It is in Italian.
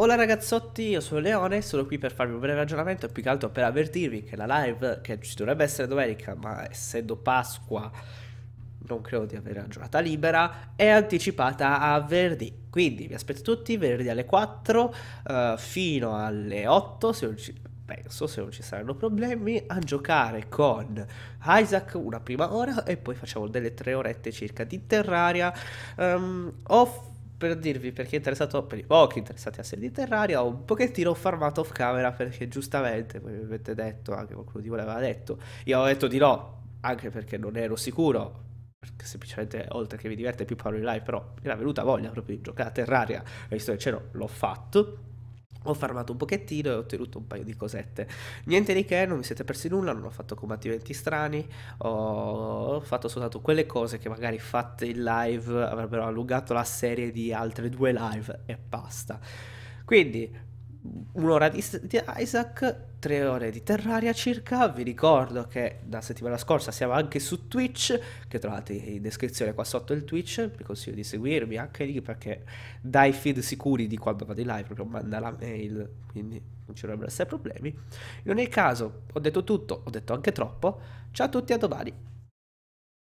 Hola ragazzotti, io sono Leone, sono qui per farvi un breve ragionamento e più che altro per avvertirvi che la live, che ci dovrebbe essere domenica, ma essendo Pasqua non credo di avere la giornata libera, è anticipata a venerdì. Quindi vi aspetto tutti venerdì alle 4 uh, eh, fino alle 8, se non ci, penso, se non ci saranno problemi, a giocare con Isaac una prima ora e poi facciamo delle tre orette circa di Terraria. Um, ehm, off per dirvi perché è interessato, per i pochi interessati a serie di Terraria, ho un pochettino farmato off camera perché giustamente voi mi avete detto, anche qualcuno di voi l'aveva detto, io ho detto di no, anche perché non ero sicuro, perché semplicemente oltre che vi diverte più parlo in live, però mi era venuta voglia proprio di giocare a Terraria, visto che c'ero l'ho fatto, ho farmato un pochettino e ho ottenuto un paio di cosette. Niente di che, non mi siete persi nulla, non ho fatto combattimenti strani, ho fatto soltanto quelle cose che magari fatte in live avrebbero allungato la serie di altre due live e basta. Quindi un'ora di, di, Isaac, tre ore di Terraria circa. Vi ricordo che da settimana scorsa siamo anche su Twitch, che trovate in descrizione qua sotto il Twitch. Vi consiglio di seguirmi anche lì perché dai feed sicuri di quando vado in live, proprio manda la mail, quindi non ci dovrebbero essere problemi. In ogni caso, ho detto tutto, ho detto anche troppo. Ciao a tutti, a domani.